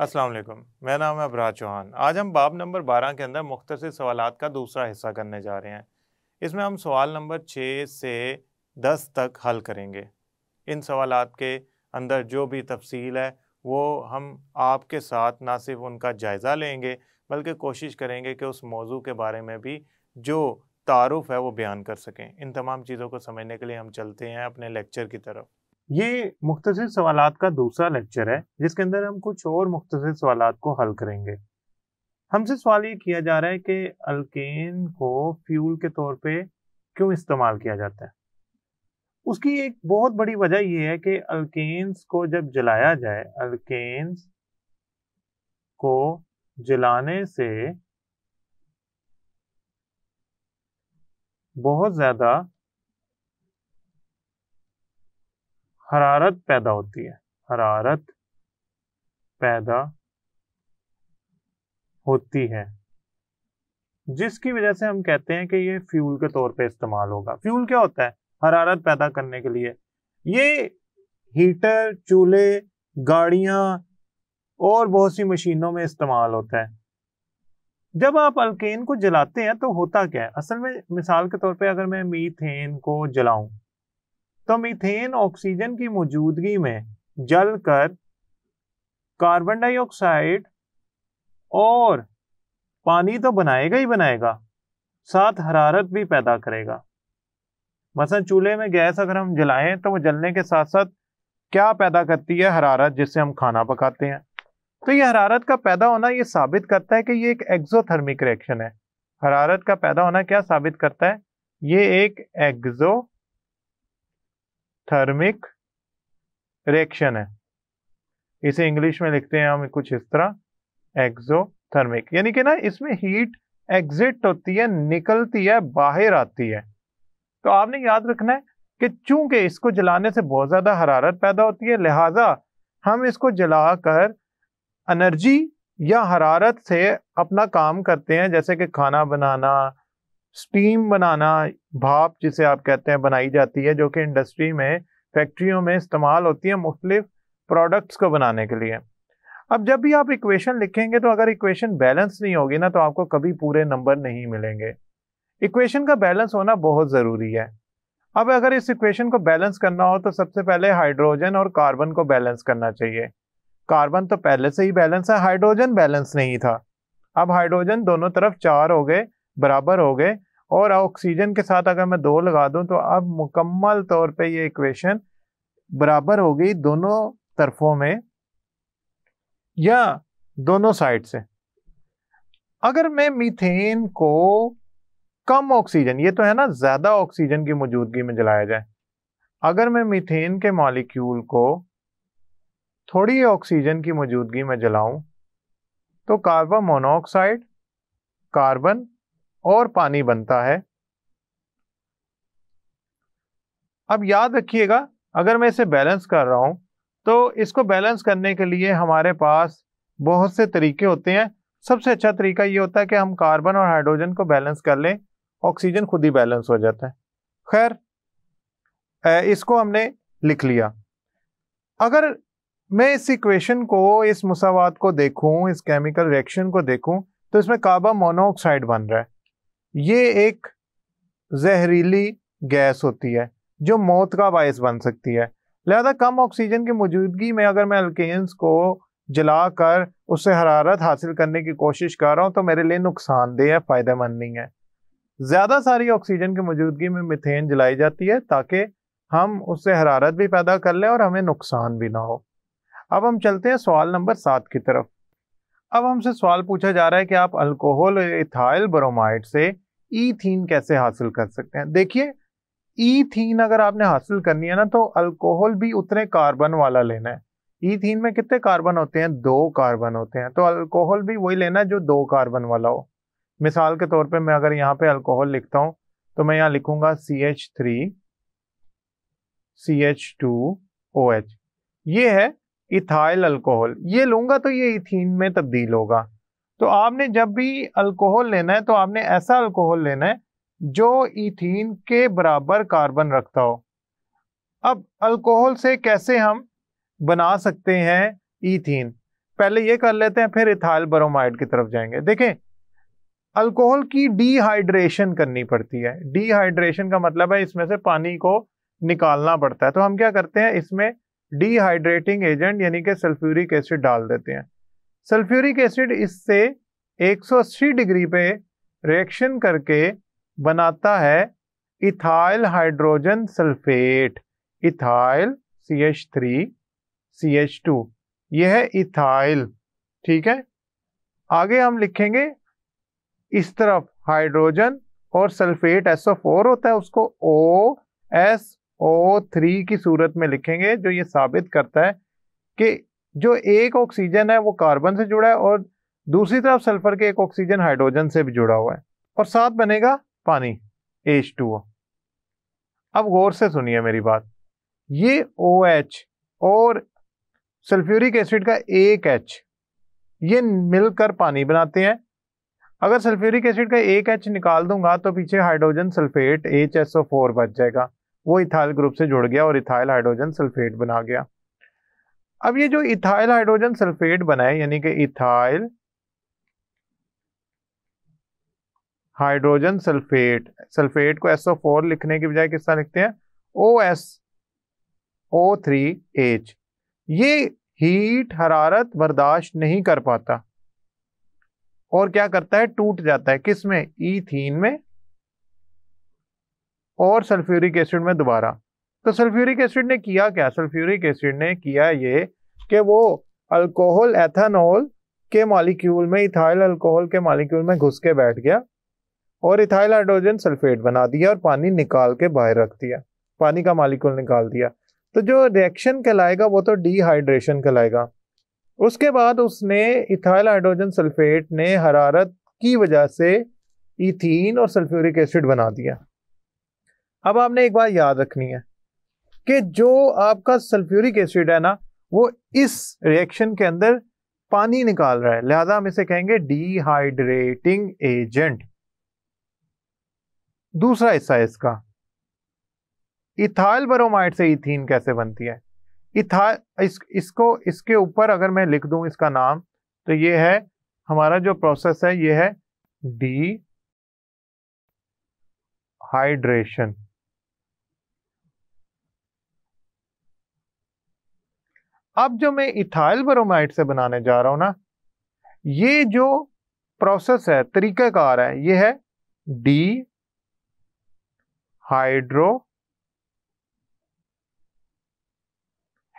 अस्सलाम वालेकुम मेरा नाम है अबराज चौहान आज हम बाब नंबर बारह के अंदर मुख्तर सवाल का दूसरा हिस्सा करने जा रहे हैं इसमें हम सवाल नंबर छः से दस तक हल करेंगे इन सवाल के अंदर जो भी तफसील है वो हम आपके साथ ना सिर्फ उनका जायज़ा लेंगे बल्कि कोशिश करेंगे कि उस मौजू के बारे में भी जो तारफ़ है वो बयान कर सकें इन तमाम चीज़ों को समझने के लिए हम चलते हैं अपने लेक्चर की तरफ ये मुख्तर सवाल का दूसरा लेक्चर है जिसके अंदर हम कुछ और मुख्तर सवाल को हल करेंगे हमसे सवाल ये किया जा रहा है कि अल्केन को फ्यूल के तौर पे क्यों इस्तेमाल किया जाता है उसकी एक बहुत बड़ी वजह यह है कि अल्केन्स को जब जलाया जाए अल्केन्स को जलाने से बहुत ज़्यादा हरारत पैदा होती है हरारत पैदा होती है जिसकी वजह से हम कहते हैं कि ये फ्यूल के तौर पे इस्तेमाल होगा फ्यूल क्या होता है हरारत पैदा करने के लिए ये हीटर चूल्हे गाड़ियां और बहुत सी मशीनों में इस्तेमाल होता है जब आप अल्केन को जलाते हैं तो होता क्या है असल में मिसाल के तौर पे अगर मैं मीथेन को जलाऊं तो मीथेन ऑक्सीजन की मौजूदगी में जलकर कार्बन डाइऑक्साइड और पानी तो बनाएगा ही बनाएगा साथ हरारत भी पैदा करेगा मसलन चूल्हे में गैस अगर हम जलाएं तो वो जलने के साथ साथ क्या पैदा करती है हरारत जिससे हम खाना पकाते हैं तो ये हरारत का पैदा होना ये साबित करता है कि ये एक एक्जोथर्मिक रिएक्शन है हरारत का पैदा होना क्या साबित करता है ये एक एग्जो थर्मिक रिएक्शन है इसे इंग्लिश में लिखते हैं हम कुछ इस तरह एक्सोथर्मिक यानी कि ना इसमें हीट एग्जिट होती है निकलती है बाहर आती है तो आपने याद रखना है कि चूंकि इसको जलाने से बहुत ज़्यादा हरारत पैदा होती है लिहाजा हम इसको जलाकर एनर्जी या हरारत से अपना काम करते हैं जैसे कि खाना बनाना स्टीम बनाना भाप जिसे आप कहते हैं बनाई जाती है जो कि इंडस्ट्री में फैक्ट्रियों में इस्तेमाल होती है मुख्तलिफ प्रोडक्ट्स को बनाने के लिए अब जब भी आप इक्वेशन लिखेंगे तो अगर इक्वेशन बैलेंस नहीं होगी ना तो आपको कभी पूरे नंबर नहीं मिलेंगे इक्वेशन का बैलेंस होना बहुत ज़रूरी है अब अगर इस इक्वेशन को बैलेंस करना हो तो सबसे पहले हाइड्रोजन और कार्बन को बैलेंस करना चाहिए कार्बन तो पहले से ही बैलेंस है हाइड्रोजन बैलेंस नहीं था अब हाइड्रोजन दोनों तरफ चार हो गए बराबर हो गए और ऑक्सीजन के साथ अगर मैं दो लगा दूं तो अब मुकम्मल तौर पे ये इक्वेशन बराबर हो गई दोनों तरफों में या दोनों साइड से अगर मैं मीथेन को कम ऑक्सीजन ये तो है ना ज़्यादा ऑक्सीजन की मौजूदगी में जलाया जाए अगर मैं मीथेन के मॉलिक्यूल को थोड़ी ऑक्सीजन की मौजूदगी में जलाऊं तो कार्बन मोनोऑक्साइड कार्बन और पानी बनता है अब याद रखिएगा अगर मैं इसे बैलेंस कर रहा हूं तो इसको बैलेंस करने के लिए हमारे पास बहुत से तरीके होते हैं सबसे अच्छा तरीका ये होता है कि हम कार्बन और हाइड्रोजन को बैलेंस कर लें ऑक्सीजन खुद ही बैलेंस हो जाता है खैर इसको हमने लिख लिया अगर मैं इस इक्वेशन को इस मुसावात को देखूं इस केमिकल रिएक्शन को देखूं तो इसमें कार्बन मोनोऑक्साइड बन रहा है ये एक जहरीली गैस होती है जो मौत का बायस बन सकती है लिहाजा कम ऑक्सीजन की मौजूदगी में अगर मैं अल्केन्स को जलाकर उससे हरारत हासिल करने की कोशिश कर रहा हूँ तो मेरे लिए नुकसानदेह है फ़ायदेमंद नहीं है ज़्यादा सारी ऑक्सीजन की मौजूदगी में मिथेन जलाई जाती है ताकि हम उससे हरारत भी पैदा कर लें और हमें नुकसान भी ना हो अब हम चलते हैं सवाल नंबर सात की तरफ अब हमसे सवाल पूछा जा रहा है कि आप अल्कोहल इथाइल ब्रोमाइड से ईथीन कैसे हासिल कर सकते हैं देखिए ईथीन अगर आपने हासिल करनी है ना तो अल्कोहल भी उतने कार्बन वाला लेना है ईथीन में कितने कार्बन होते हैं दो कार्बन होते हैं तो अल्कोहल भी वही लेना है जो दो कार्बन वाला हो मिसाल के तौर पे मैं अगर यहाँ पे अल्कोहल लिखता हूँ तो मैं यहाँ लिखूंगा C H three C H two O H ये है इथाइल अल्कोहल ये लूंगा तो ये इथिन में तब्दील होगा तो आपने जब भी अल्कोहल लेना है तो आपने ऐसा अल्कोहल लेना है जो इथिन के बराबर कार्बन रखता हो अब अल्कोहल से कैसे हम बना सकते हैं इथिन पहले ये कर लेते हैं फिर इथाइल ब्रोमाइड की तरफ जाएंगे देखें अल्कोहल की डिहाइड्रेशन करनी पड़ती है डिहाइड्रेशन का मतलब है इसमें से पानी को निकालना पड़ता है तो हम क्या करते हैं इसमें डिहाइड्रेटिंग एजेंट यानी कि सल्फ्यूरिक एसिड डाल देते हैं सल्फ्यूरिक एसिड इससे 180 डिग्री पे रिएक्शन करके बनाता है ethyl hydrogen sulphate ethyl C H three C H two यह इथाइल ठीक है आगे हम लिखेंगे इस तरफ हाइड्रोजन और सल्फेट एसओ फोर होता है उसको ओ एस ओ थ्री की सूरत में लिखेंगे जो ये साबित करता है कि जो एक ऑक्सीजन है वो कार्बन से जुड़ा है और दूसरी तरफ सल्फर के एक ऑक्सीजन हाइड्रोजन से भी जुड़ा हुआ है और साथ बनेगा पानी एच टू अब गौर से सुनिए मेरी बात ये ओ एच और सल्फ्यूरिक एसिड का एक एच ये मिलकर पानी बनाते हैं अगर सल्फ्यूरिक एसिड का एक एच निकाल दूंगा तो पीछे hydrogen sulphate H S O four बच जाएगा वो इथाइल ग्रुप से जुड़ गया और इथाइल हाइड्रोजन सल्फेट बना गया अब ये जो इथाइल हाइड्रोजन सल्फेट बना है यानी कि इथाइल हाइड्रोजन सल्फेट सल्फेट को फोर लिखने के बजाय किस तरह लिखते हैं O S O three H ये हीट हरारत बर्दाश्त नहीं कर पाता और क्या करता है टूट जाता है किस में ईथीन e में और सल्फ्यूरिक एसिड में दोबारा तो सल्फ्यूरिक एसिड ने किया क्या सल्फ्यूरिक एसिड ने किया ये कि वो अल्कोहल एथानॉल के मॉलिक्यूल में इथाइल अल्कोहल के मॉलिक्यूल में घुस के बैठ गया और इथाइल हाइड्रोजन सल्फेट बना दिया और पानी निकाल के बाहर रख दिया पानी का मॉलिक्यूल निकाल दिया तो जो रिएक्शन कहलाएगा वो तो डिहाइड्रेशन कहलाएगा उसके बाद उसने इथाइल हाइड्रोजन सल्फेट ने हरारत की वजह से इथीन और सल्फ्यूरिक एसिड बना दिया अब आपने एक बात याद रखनी है कि जो आपका सल्फ्यूरिक एसिड है ना वो इस रिएक्शन के अंदर पानी निकाल रहा है लिहाजा हम इसे कहेंगे डिहाइड्रेटिंग एजेंट दूसरा हिस्सा है इसका इथाइल ब्रोमाइड से इथीन कैसे बनती है इथा इस, इसको इसके ऊपर अगर मैं लिख दूं इसका नाम तो ये है हमारा जो प्रोसेस है ये है डी हाइड्रेशन अब जो मैं इथाइल ब्रोमाइड से बनाने जा रहा हूं ना ये जो प्रोसेस है तरीकाकार है ये है डी हाइड्रो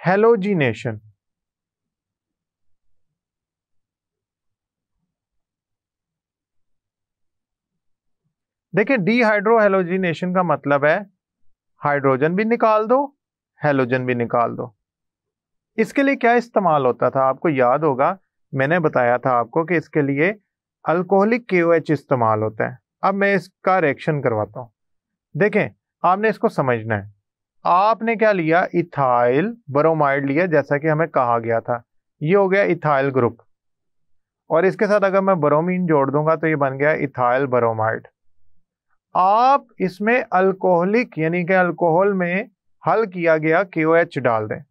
हेलोजिनेशन देखिए डीहाइड्रो हेलोजिनेशन का मतलब है हाइड्रोजन भी निकाल दो हेलोजन भी निकाल दो इसके लिए क्या इस्तेमाल होता था आपको याद होगा मैंने बताया था आपको कि इसके लिए अल्कोहलिक के इस्तेमाल होता है अब मैं इसका रिएक्शन करवाता हूँ देखें आपने इसको समझना है आपने क्या लिया इथाइल ब्रोमाइड लिया जैसा कि हमें कहा गया था ये हो गया इथाइल ग्रुप और इसके साथ अगर मैं ब्रोमीन जोड़ दूंगा तो ये बन गया इथाइल ब्रोमाइड आप इसमें अल्कोहलिक यानी कि अल्कोहल में हल किया गया के डाल दें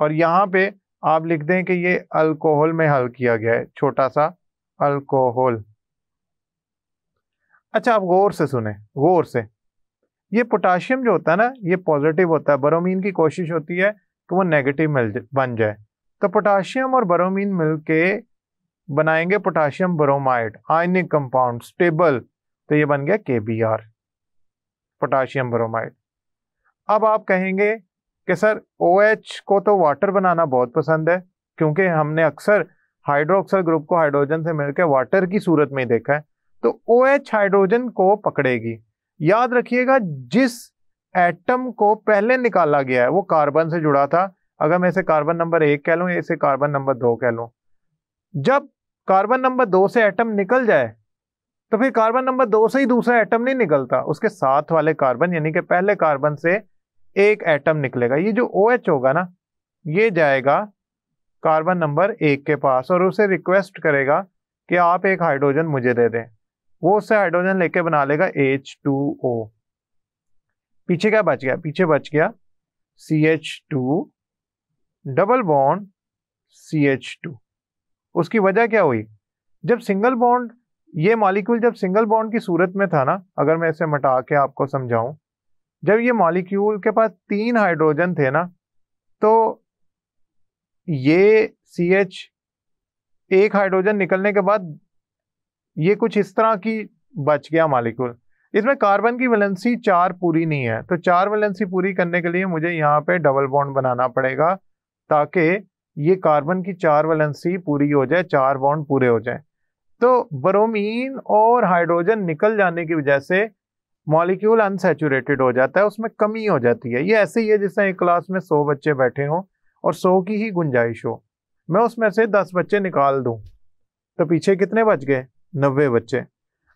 और यहाँ पे आप लिख दें कि ये अल्कोहल में हल किया गया है छोटा सा अल्कोहल अच्छा आप गौर से सुने गौर से ये पोटाशियम जो होता है ना ये पॉजिटिव होता है बरोमीन की कोशिश होती है कि वो नेगेटिव मिल बन जाए तो पोटाशियम और बरोमीन मिलके बनाएंगे potassium bromide ionic compound stable तो ये बन गया के पोटाशियम ब्रोमाइड अब आप कहेंगे कि सर ओ OH को तो वाटर बनाना बहुत पसंद है क्योंकि हमने अक्सर हाइड्रोक्सल ग्रुप को हाइड्रोजन से मिलकर वाटर की सूरत में देखा है तो ओ OH हाइड्रोजन को पकड़ेगी याद रखिएगा जिस एटम को पहले निकाला गया है वो कार्बन से जुड़ा था अगर मैं इसे कार्बन नंबर एक कह लूँ इसे कार्बन नंबर दो कह लूँ जब कार्बन नंबर दो से एटम निकल जाए तो फिर कार्बन नंबर दो से ही दूसरा एटम नहीं निकलता उसके साथ वाले कार्बन यानी कि पहले कार्बन से एक एटम निकलेगा ये जो ओ OH होगा ना ये जाएगा कार्बन नंबर एक के पास और उसे रिक्वेस्ट करेगा कि आप एक हाइड्रोजन मुझे दे दें वो उससे हाइड्रोजन लेके बना लेगा एच टू ओ पीछे क्या बच गया पीछे बच गया C H two double bond C H two उसकी वजह क्या हुई जब सिंगल बॉन्ड ये मॉलिक्यूल जब सिंगल बॉन्ड की सूरत में था ना अगर मैं इसे मटा के आपको समझाऊं जब ये मॉलिक्यूल के पास तीन हाइड्रोजन थे ना तो ये सी एच एक हाइड्रोजन निकलने के बाद ये कुछ इस तरह की बच गया मॉलिक्यूल इसमें कार्बन की वैलेंसी चार पूरी नहीं है तो चार वैलेंसी पूरी करने के लिए मुझे यहाँ पे डबल बॉन्ड बनाना पड़ेगा ताकि ये कार्बन की चार वैलेंसी पूरी हो जाए चार बॉन्ड पूरे हो जाए तो ब्रोमीन और हाइड्रोजन निकल जाने की वजह से मॉलिक्यूल अनसेचुरेटेड हो जाता है उसमें कमी हो जाती है ये ऐसे ही है जैसे एक क्लास में सौ बच्चे बैठे हों और सौ की ही गुंजाइश हो मैं उसमें से दस बच्चे निकाल दूँ तो पीछे कितने बच गए नब्बे बच्चे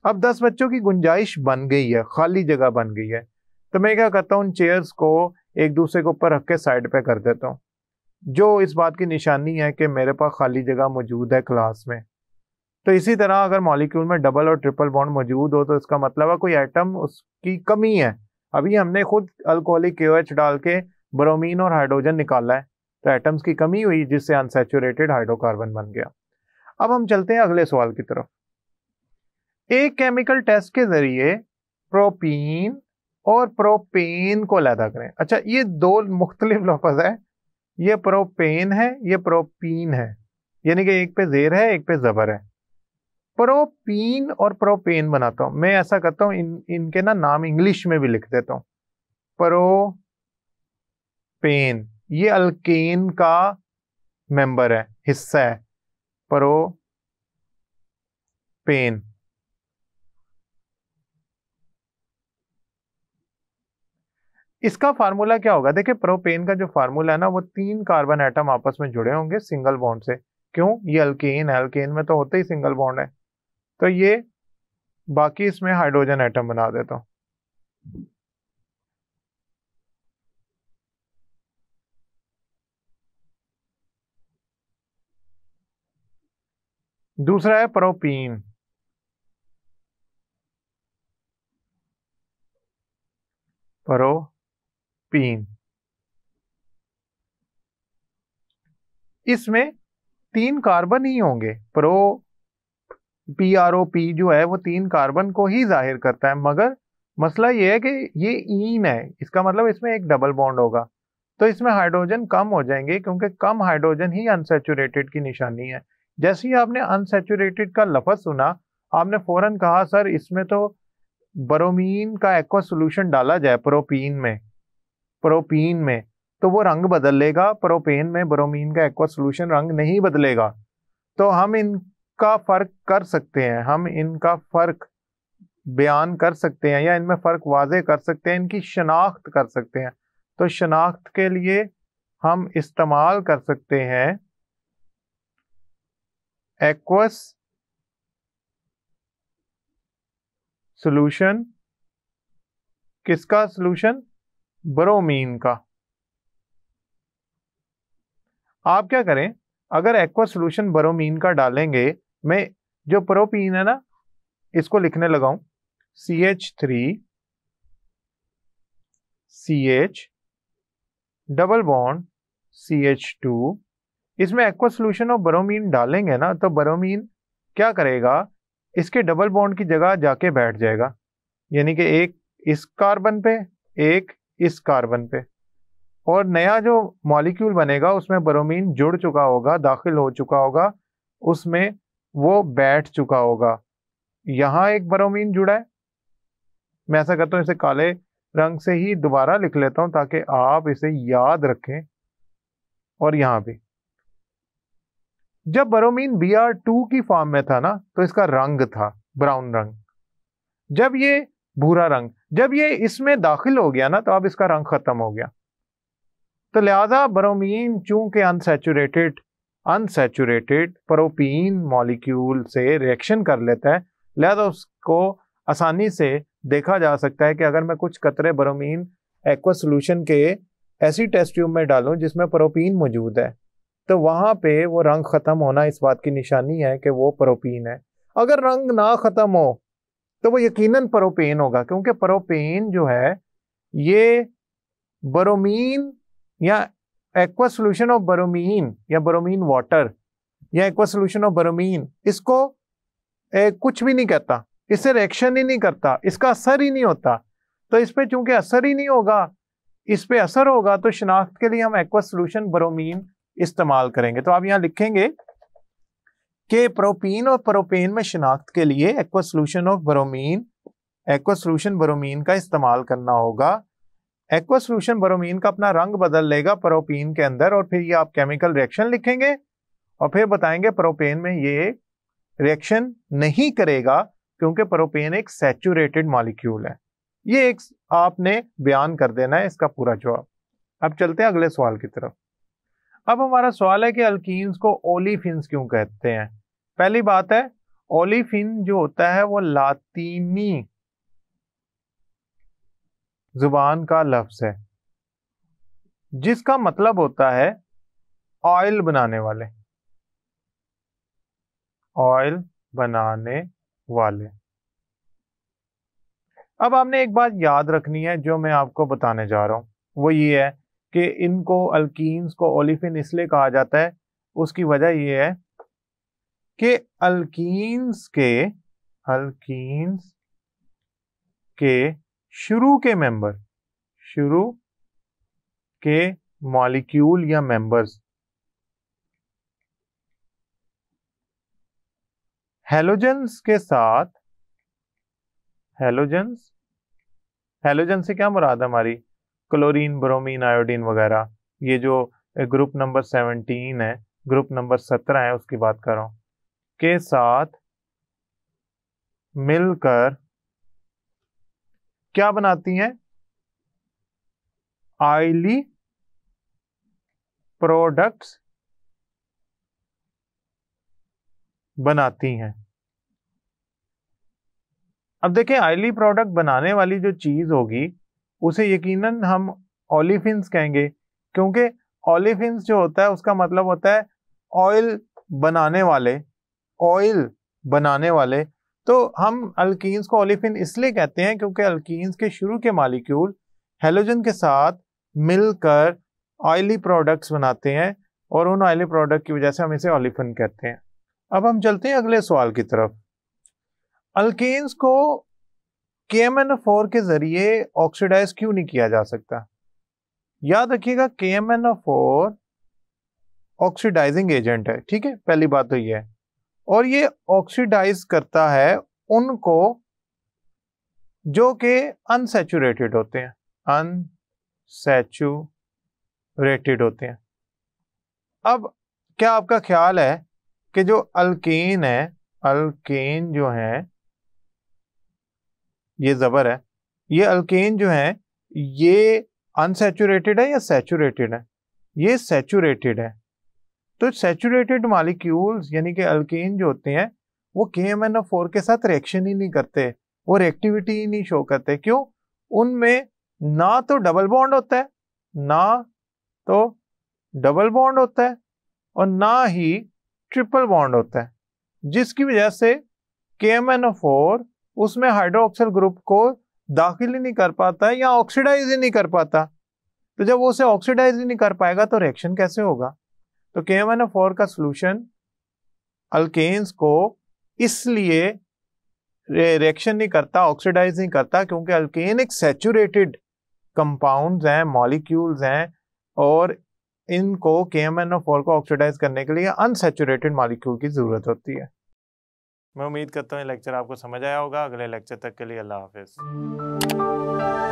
अब दस बच्चों की गुंजाइश बन गई है खाली जगह बन गई है तो मैं क्या करता हूँ उन चेयर्स को एक दूसरे के ऊपर रख के साइड पे कर देता हूँ जो इस बात की निशानी है कि मेरे पास खाली जगह मौजूद है क्लास में तो इसी तरह अगर मॉलिक्यूल में डबल और ट्रिपल बॉन्ड मौजूद हो तो इसका मतलब है कोई आइटम उसकी कमी है अभी हमने खुद अल्कोहलिक के डाल के ब्रोमीन और हाइड्रोजन निकाला है तो एटम्स की कमी हुई जिससे अनसेचुरेटेड हाइड्रोकार्बन बन गया अब हम चलते हैं अगले सवाल की तरफ एक केमिकल टेस्ट के जरिए प्रोपीन और प्रोपेन को लैदा करें अच्छा ये दो मुख्तलिफ लफज है ये प्रोपेन है ये प्रोपीन है यानी कि एक पे जेर है एक पे जबर है प्रोपीन और प्रोपेन बनाता हूं मैं ऐसा करता हूं इन इनके ना नाम इंग्लिश में भी लिख देता हूं प्रो पेन ये अल्केन का मेंबर है हिस्सा है प्रो पेन इसका फार्मूला क्या होगा देखिए प्रोपेन का जो फार्मूला है ना वो तीन कार्बन एटम आपस में जुड़े होंगे सिंगल बॉन्ड से क्यों ये अल्केन है अल्केन में तो होते ही सिंगल बॉन्ड है तो ये बाकी इसमें हाइड्रोजन आइटम बना देता हूं दूसरा है प्रोपीन प्रोपीन इसमें तीन कार्बन ही होंगे pro P R O P जो है वो तीन कार्बन को ही जाहिर करता है मगर मसला ये है कि ये ईन e है इसका मतलब इसमें एक डबल बॉन्ड होगा तो इसमें हाइड्रोजन कम हो जाएंगे क्योंकि कम हाइड्रोजन ही अनसेचुरेटेड की निशानी है जैसे ही आपने अनसेचुरेटेड का लफज सुना आपने फ़ौरन कहा सर इसमें तो बरोमीन का एक्वा सोल्यूशन डाला जाए प्रोपीन में प्रोपीन में तो वो रंग बदल लेगा प्रोपेन में बरोमीन का एक्वा सोल्यूशन रंग नहीं बदलेगा तो हम इन का फ़र्क कर सकते हैं हम इनका फ़र्क बयान कर सकते हैं या इनमें फ़र्क वाजे कर सकते हैं इनकी शनाख्त कर सकते हैं तो शनाख्त के लिए हम इस्तेमाल कर सकते हैं एक्वस सॉल्यूशन किसका सॉल्यूशन ब्रोमीन का आप क्या करें अगर एक्वा सॉल्यूशन बरोमीन का डालेंगे मैं जो प्रोपीन है ना इसको लिखने लगाऊ C H three C H double bond C H two इसमें एक्वा सोल्यूशन और बरोमीन डालेंगे ना तो बरोमीन क्या करेगा इसके डबल बॉन्ड की जगह जाके बैठ जाएगा यानी कि एक इस कार्बन पे एक इस कार्बन पे और नया जो मॉलिक्यूल बनेगा उसमें बरोमीन जुड़ चुका होगा दाखिल हो चुका होगा उसमें वो बैठ चुका होगा यहां एक बरोमीन जुड़ा है मैं ऐसा करता हूं इसे काले रंग से ही दोबारा लिख लेता हूं ताकि आप इसे याद रखें और यहां भी जब बरोमीन बी आर टू की फॉर्म में था ना तो इसका रंग था ब्राउन रंग जब ये भूरा रंग जब ये इसमें दाखिल हो गया ना तो अब इसका रंग खत्म हो गया तो लिहाजा बरोमीन चूंकि अनसेचुरेटेड अनसेचुरेटेड प्रोपीन मॉलिक्यूल से रिएक्शन कर लेता है लिहाजा उसको आसानी से देखा जा सकता है कि अगर मैं कुछ कतरे बरोमीन एक्वा सोल्यूशन के ऐसी टेस्ट ट्यूब में डालूं जिसमें प्रोपीन मौजूद है तो वहाँ पे वो रंग ख़त्म होना इस बात की निशानी है कि वो प्रोपीन है अगर रंग ना ख़त्म हो तो वो यकीनन प्रोपेन होगा क्योंकि प्रोपेन जो है ये बरोमीन या एक्वा सोल्यूशन ऑफ बरोमीन या बरोमीन वाटर या एक्वा सोल्यूशन ऑफ बरोमीन इसको ए, कुछ भी नहीं कहता इससे रिएक्शन ही नहीं करता इसका असर ही नहीं होता तो इस पर चूंकि असर ही नहीं होगा इस पर असर होगा तो शिनाख्त के लिए हम एक्वा सोल्यूशन बरोमीन इस्तेमाल करेंगे तो आप यहाँ लिखेंगे के प्रोपीन और प्रोपेन में शिनाख्त के लिए aqua solution of bromine aqua solution bromine का इस्तेमाल करना होगा एक्वा सोल्यूशन बरोमीन का अपना रंग बदल लेगा प्रोपीन के अंदर और फिर ये आप केमिकल रिएक्शन लिखेंगे और फिर बताएंगे प्रोपेन में ये रिएक्शन नहीं करेगा क्योंकि प्रोपेन एक सेचूरेटेड मॉलिक्यूल है ये एक आपने बयान कर देना है इसका पूरा जवाब अब चलते हैं अगले सवाल की तरफ अब हमारा सवाल है कि अल्किन्स को ओलीफिन्स क्यों कहते हैं पहली बात है ओलीफिन जो होता है वो लातीनी जुबान का लफ्ज़ है जिसका मतलब होता है ऑयल बनाने वाले ऑयल बनाने वाले अब आपने एक बात याद रखनी है जो मैं आपको बताने जा रहा हूं वो ये है कि इनको अल्कीन्स को ओलिफिन इसलिए कहा जाता है उसकी वजह यह है कि अल्कीन्स के अल्कीन्स के शुरू के मेंबर शुरू के मॉलिक्यूल या मेंबर्स हेलोजेंस के साथ हेलोजेंस हेलोजन से क्या मुराद हमारी क्लोरीन ब्रोमीन आयोडीन वगैरह ये जो ग्रुप नंबर सेवनटीन है ग्रुप नंबर सत्रह है उसकी बात कर रहा हूं के साथ मिलकर क्या बनाती हैं आयली प्रोडक्ट्स बनाती हैं अब देखें आयली प्रोडक्ट बनाने वाली जो चीज़ होगी उसे यकीनन हम ऑलिफिन्स कहेंगे क्योंकि ऑलिफिन्स जो होता है उसका मतलब होता है ऑयल बनाने वाले ऑयल बनाने वाले तो हम अल्कीन्स को ओलिफिन इसलिए कहते हैं क्योंकि अल्कीन्स के शुरू के मालिक्यूल हेलोजन के साथ मिलकर ऑयली प्रोडक्ट्स बनाते हैं और उन ऑयली प्रोडक्ट की वजह से हम इसे ऑलिफिन कहते हैं अब हम चलते हैं अगले सवाल की तरफ अल्किन्स को के के ज़रिए ऑक्सीडाइज क्यों नहीं किया जा सकता याद रखिएगा के ऑक्सीडाइजिंग एजेंट है ठीक है पहली बात तो यह है और ये ऑक्सीडाइज करता है उनको जो कि अनसेचुरेटेड होते हैं अनसेचुरेटेड होते हैं अब क्या आपका ख्याल है कि जो अल्केन है अल्केन जो है ये ज़बर है ये अल्केन जो है ये अनसेचुरेटेड है या सेचुरेटेड है ये सेचुरेटेड है तो सेचूरेटेड मालिक्यूल्स यानी कि अल्केन जो होते हैं वो के एम एन ओ फोर के साथ रिएक्शन ही नहीं करते वो रिएक्टिविटी ही नहीं शो करते क्यों उनमें ना तो डबल बॉन्ड होता है ना तो डबल बॉन्ड होता है और ना ही ट्रिपल बॉन्ड होता है जिसकी वजह से K M N O four उसमें हाइड्रोक्सल ग्रुप को दाखिल ही नहीं कर पाता या ऑक्सीडाइज ही नहीं कर पाता तो जब वो उसे ऑक्सीडाइज ही नहीं कर पाएगा तो रिएक्शन कैसे होगा तो के वन फोर का सोल्यूशन अल्केन्स को इसलिए रिएक्शन नहीं करता ऑक्सीडाइज नहीं करता क्योंकि अल्केन एक सेचूरेटेड कंपाउंड्स हैं मॉलिक्यूल्स हैं और इनको के एम एन फोर को ऑक्सीडाइज करने के लिए अनसेचुरेटेड मॉलिक्यूल की ज़रूरत होती है मैं उम्मीद करता हूँ लेक्चर आपको समझ आया होगा अगले लेक्चर तक के लिए अल्लाह हाफिज़